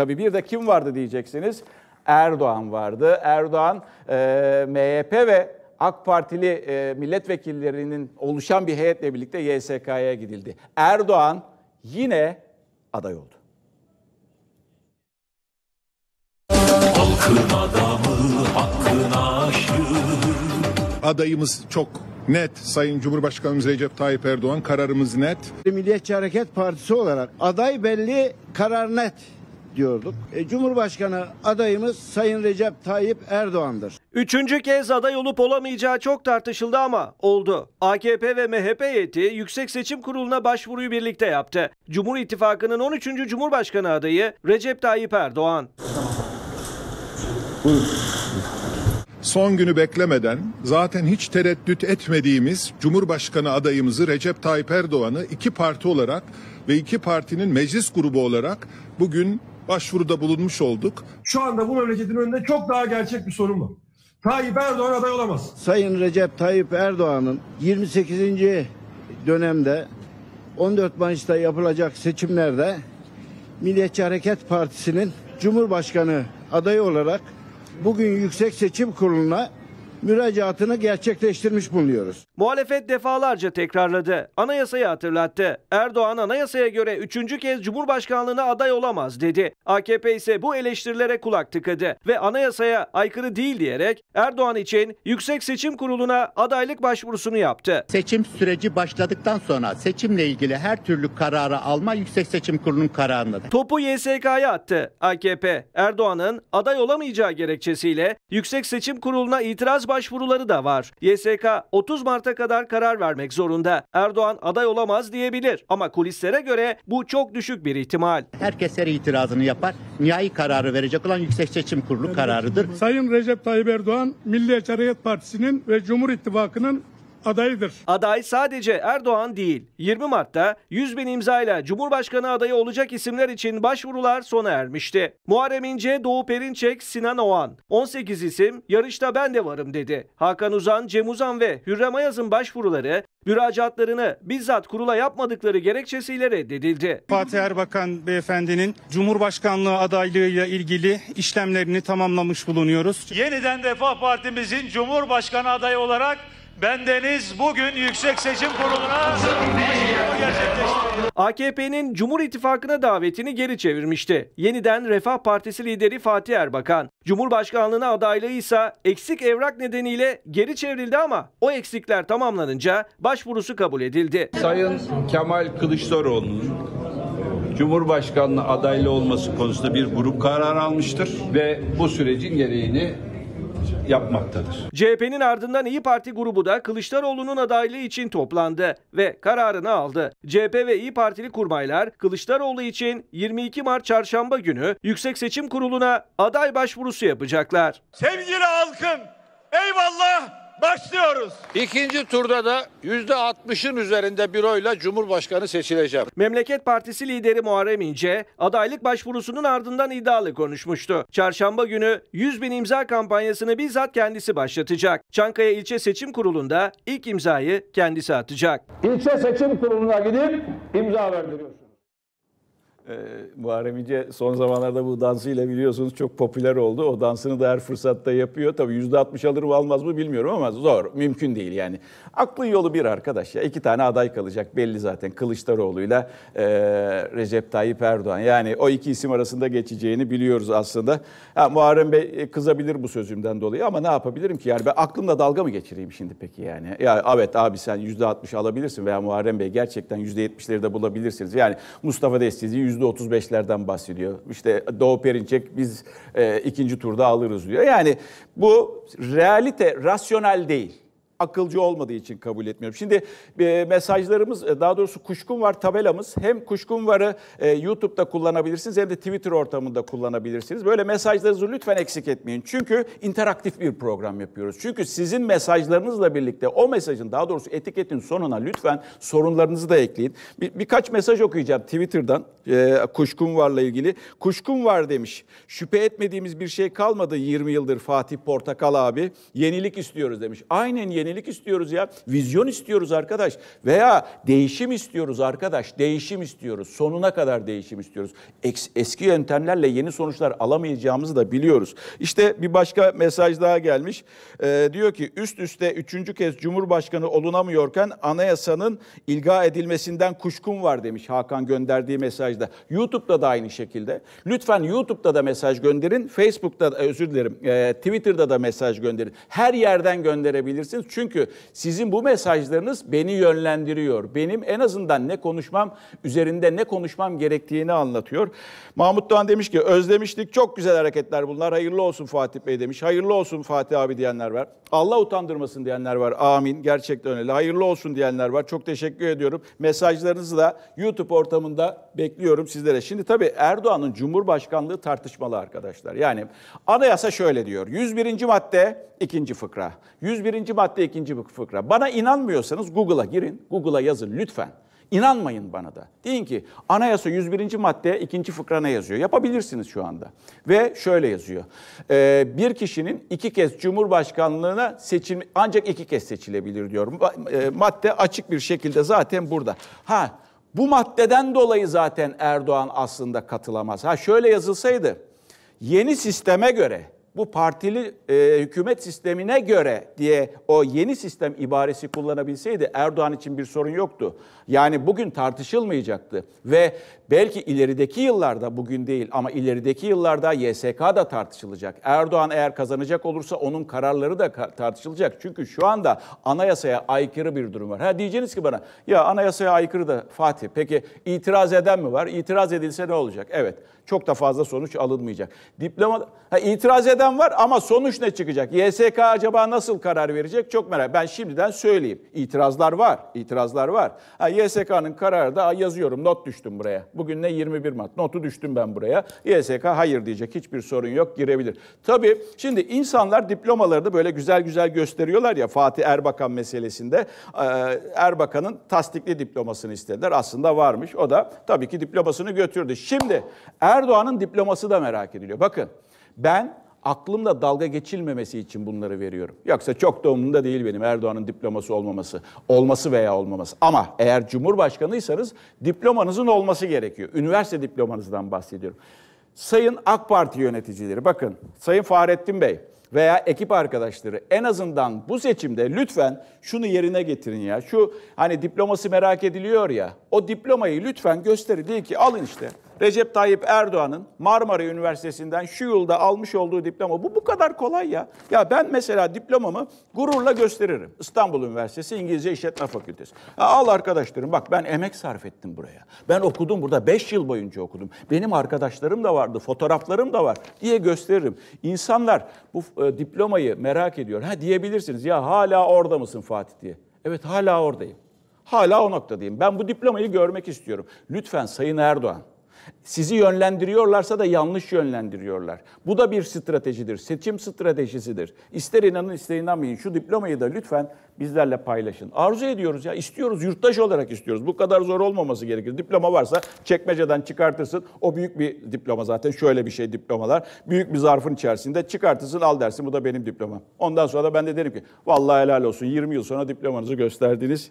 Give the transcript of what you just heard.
Tabii bir de kim vardı diyeceksiniz. Erdoğan vardı. Erdoğan e, MHP ve AK Partili e, milletvekillerinin oluşan bir heyetle birlikte YSK'ya gidildi. Erdoğan yine aday oldu. Halkın adamı hakkına aşık. Adayımız çok net Sayın Cumhurbaşkanımız Recep Tayyip Erdoğan kararımız net. Milliyetçi Hareket Partisi olarak aday belli karar net bekliyorduk. E, Cumhurbaşkanı adayımız Sayın Recep Tayyip Erdoğan'dır. Üçüncü kez aday olup olamayacağı çok tartışıldı ama oldu. AKP ve MHP heyeti Yüksek Seçim Kurulu'na başvuruyu birlikte yaptı. Cumhur İttifakı'nın 13. Cumhurbaşkanı adayı Recep Tayyip Erdoğan. son günü beklemeden zaten hiç tereddüt etmediğimiz Cumhurbaşkanı adayımızı Recep Tayyip Erdoğan'ı iki parti olarak ve iki partinin meclis grubu olarak bugün başvuruda bulunmuş olduk. Şu anda bu memleketin önünde çok daha gerçek bir sorun var. Tayyip Erdoğan aday olamaz. Sayın Recep Tayyip Erdoğan'ın 28. dönemde 14 Mayıs'ta yapılacak seçimlerde Milliyetçi Hareket Partisi'nin Cumhurbaşkanı adayı olarak bugün Yüksek Seçim Kurulu'na müracaatını gerçekleştirmiş bulunuyoruz. Muhalefet defalarca tekrarladı. Anayasayı hatırlattı. Erdoğan anayasaya göre üçüncü kez Cumhurbaşkanlığına aday olamaz dedi. AKP ise bu eleştirilere kulak tıkadı ve anayasaya aykırı değil diyerek Erdoğan için Yüksek Seçim Kurulu'na adaylık başvurusunu yaptı. Seçim süreci başladıktan sonra seçimle ilgili her türlü kararı alma Yüksek Seçim Kurulu'nun kararındadır. Topu YSK'ya attı. AKP Erdoğan'ın aday olamayacağı gerekçesiyle Yüksek Seçim Kurulu'na itiraz başvuruları da var. YSK 30 Mart'a kadar karar vermek zorunda. Erdoğan aday olamaz diyebilir ama kulislere göre bu çok düşük bir ihtimal. Herkes her itirazını yapar. Nihai kararı verecek olan Yüksek Seçim Kurulu kararıdır. Sayın Recep Tayyip Erdoğan Milli Ecevit Partisi'nin ve Cumhur İttifakı'nın adayıdır. Aday sadece Erdoğan değil. 20 Mart'ta 100 bin imzayla Cumhurbaşkanı adayı olacak isimler için başvurular sona ermişti. Muharrem İnce, Doğu Perinçek, Sinan Oğan. 18 isim yarışta ben de varım dedi. Hakan Uzan, Cem Uzan ve Hürrem Ayaz'ın başvuruları müracaatlarını bizzat kurula yapmadıkları gerekçesiyle reddedildi. Fatih Erbakan beyefendinin Cumhurbaşkanlığı adaylığıyla ilgili işlemlerini tamamlamış bulunuyoruz. Yeniden Refah Partimizin Cumhurbaşkanı adayı olarak Bendeniz bugün Yüksek Seçim Kurulu'na AKP'nin Cumhur İttifakı'na davetini geri çevirmişti. Yeniden Refah Partisi lideri Fatih Erbakan, Cumhurbaşkanlığına adaylığı ise eksik evrak nedeniyle geri çevrildi ama o eksikler tamamlanınca başvurusu kabul edildi. Sayın Kemal Kılıçdaroğlu'nun Cumhurbaşkanlığı adaylı olması konusunda bir grup karar almıştır ve bu sürecin gereğini yapmaktadır. CHP'nin ardından İyi Parti grubu da Kılıçdaroğlu'nun adaylığı için toplandı ve kararını aldı. CHP ve İyi Partili kurmaylar Kılıçdaroğlu için 22 Mart çarşamba günü Yüksek Seçim Kurulu'na aday başvurusu yapacaklar. Sevgili halkım eyvallah başlıyoruz. İkinci turda da %60'ın üzerinde bir oyla Cumhurbaşkanı seçileceğim. Memleket Partisi lideri Muharrem İnce adaylık başvurusunun ardından iddialı konuşmuştu. Çarşamba günü 100 bin imza kampanyasını bizzat kendisi başlatacak. Çankaya İlçe Seçim Kurulu'nda ilk imzayı kendisi atacak. İlçe Seçim Kurulu'na gidip imza verdiriyoruz. Ee, Muharrem İnce son zamanlarda bu dansıyla biliyorsunuz çok popüler oldu. O dansını da her fırsatta yapıyor. Tabii yüzde altmış alır mı almaz mı bilmiyorum ama zor. Mümkün değil yani. Aklı yolu bir arkadaş ya. İki tane aday kalacak belli zaten Kılıçdaroğlu'yla e, Recep Tayyip Erdoğan. Yani o iki isim arasında geçeceğini biliyoruz aslında. Ha, Muharrem Bey e, kızabilir bu sözümden dolayı ama ne yapabilirim ki? Yani ben aklımla dalga mı geçireyim şimdi peki yani? Ya evet abi sen yüzde altmış alabilirsin veya Muharrem Bey gerçekten yüzde yetmişleri de bulabilirsiniz. Yani Mustafa Destici yüzde %35'lerden bahsediyor. İşte Doğu Perinçek biz e, ikinci turda alırız diyor. Yani bu realite rasyonel değil akılcı olmadığı için kabul etmiyorum. Şimdi e, mesajlarımız e, daha doğrusu kuşkum var tabelamız. Hem kuşkum varı e, YouTube'da kullanabilirsiniz hem de Twitter ortamında kullanabilirsiniz. Böyle mesajlarınızı lütfen eksik etmeyin. Çünkü interaktif bir program yapıyoruz. Çünkü sizin mesajlarınızla birlikte o mesajın daha doğrusu etiketin sonuna lütfen sorunlarınızı da ekleyin. Bir, birkaç mesaj okuyacağım Twitter'dan e, kuşkum varla ilgili. Kuşkum var demiş. Şüphe etmediğimiz bir şey kalmadı 20 yıldır Fatih Portakal abi. Yenilik istiyoruz demiş. Aynen yenilik yenilik istiyoruz ya. Vizyon istiyoruz arkadaş. Veya değişim istiyoruz arkadaş. Değişim istiyoruz. Sonuna kadar değişim istiyoruz. Eski yöntemlerle yeni sonuçlar alamayacağımızı da biliyoruz. İşte bir başka mesaj daha gelmiş. Ee, diyor ki üst üste üçüncü kez Cumhurbaşkanı olunamıyorken anayasanın ilga edilmesinden kuşkum var demiş Hakan gönderdiği mesajda. YouTube'da da aynı şekilde. Lütfen YouTube'da da mesaj gönderin. Facebook'ta da özür dilerim. E, Twitter'da da mesaj gönderin. Her yerden gönderebilirsiniz. Çünkü çünkü sizin bu mesajlarınız beni yönlendiriyor. Benim en azından ne konuşmam, üzerinde ne konuşmam gerektiğini anlatıyor. Mahmut Doğan demiş ki özlemiştik. Çok güzel hareketler bunlar. Hayırlı olsun Fatih Bey demiş. Hayırlı olsun Fatih abi diyenler var. Allah utandırmasın diyenler var. Amin. Gerçekten öyle. Hayırlı olsun diyenler var. Çok teşekkür ediyorum. Mesajlarınızı da YouTube ortamında bekliyorum sizlere. Şimdi tabii Erdoğan'ın Cumhurbaşkanlığı tartışmalı arkadaşlar. Yani anayasa şöyle diyor. 101. madde ikinci fıkra. 101. madde ikinci bir fıkra. Bana inanmıyorsanız Google'a girin, Google'a yazın lütfen. İnanmayın bana da. Deyin ki anayasa 101. maddeye ikinci fıkrana yazıyor. Yapabilirsiniz şu anda. Ve şöyle yazıyor. Ee, bir kişinin iki kez cumhurbaşkanlığına seçim ancak iki kez seçilebilir diyorum. E, madde açık bir şekilde zaten burada. Ha bu maddeden dolayı zaten Erdoğan aslında katılamaz. Ha şöyle yazılsaydı yeni sisteme göre bu partili e, hükümet sistemine göre diye o yeni sistem ibaresi kullanabilseydi Erdoğan için bir sorun yoktu. Yani bugün tartışılmayacaktı ve belki ilerideki yıllarda bugün değil ama ilerideki yıllarda YSK da tartışılacak. Erdoğan eğer kazanacak olursa onun kararları da tartışılacak. Çünkü şu anda anayasaya aykırı bir durum var. Ha diyeceğiniz ki bana ya anayasaya aykırı da Fatih peki itiraz eden mi var? İtiraz edilse ne olacak? Evet çok da fazla sonuç alınmayacak. Diploma ha, itiraz eden var ama sonuç ne çıkacak? YSK acaba nasıl karar verecek? Çok merak. Ben şimdiden söyleyeyim. İtirazlar var. İtirazlar var. Ha, YSK'nın kararı da yazıyorum. Not düştüm buraya. Bugün ne 21 Mart. Notu düştüm ben buraya. YSK hayır diyecek. Hiçbir sorun yok. Girebilir. Tabii şimdi insanlar diplomaları da böyle güzel güzel gösteriyorlar ya Fatih Erbakan meselesinde. Ee, Erbakan'ın tasdikli diplomasını istediler. Aslında varmış. O da tabii ki diplomasını götürdü. Şimdi Erbakan. Erdoğan'ın diploması da merak ediliyor. Bakın ben aklımda dalga geçilmemesi için bunları veriyorum. Yoksa çok da umurumda değil benim Erdoğan'ın diploması olmaması, olması veya olmaması. Ama eğer cumhurbaşkanıysanız diplomanızın olması gerekiyor. Üniversite diplomanızdan bahsediyorum. Sayın AK Parti yöneticileri bakın Sayın Fahrettin Bey veya ekip arkadaşları en azından bu seçimde lütfen şunu yerine getirin ya. Şu hani diploması merak ediliyor ya. O diplomayı lütfen gösterin. Değil ki alın işte. Recep Tayyip Erdoğan'ın Marmara Üniversitesi'nden şu yılda almış olduğu diploma bu bu kadar kolay ya. Ya ben mesela diplomamı gururla gösteririm. İstanbul Üniversitesi İngilizce İşletme Fakültesi. Ya al arkadaşlarım bak ben emek sarf ettim buraya. Ben okudum burada 5 yıl boyunca okudum. Benim arkadaşlarım da vardı, fotoğraflarım da var diye gösteririm. İnsanlar bu e, diplomayı merak ediyor. Ha diyebilirsiniz ya hala orada mısın Fatih diye. Evet hala oradayım. Hala o noktadayım. Ben bu diplomayı görmek istiyorum. Lütfen Sayın Erdoğan sizi yönlendiriyorlarsa da yanlış yönlendiriyorlar. Bu da bir stratejidir, seçim stratejisidir. İster inanın ister inanmayın şu diplomayı da lütfen bizlerle paylaşın. Arzu ediyoruz ya, istiyoruz, yurttaş olarak istiyoruz. Bu kadar zor olmaması gerekir. Diploma varsa çekmeceden çıkartırsın. O büyük bir diploma zaten, şöyle bir şey diplomalar. Büyük bir zarfın içerisinde çıkartırsın, al dersin bu da benim diplomam. Ondan sonra da ben de derim ki, vallahi helal olsun 20 yıl sonra diplomanızı gösterdiniz.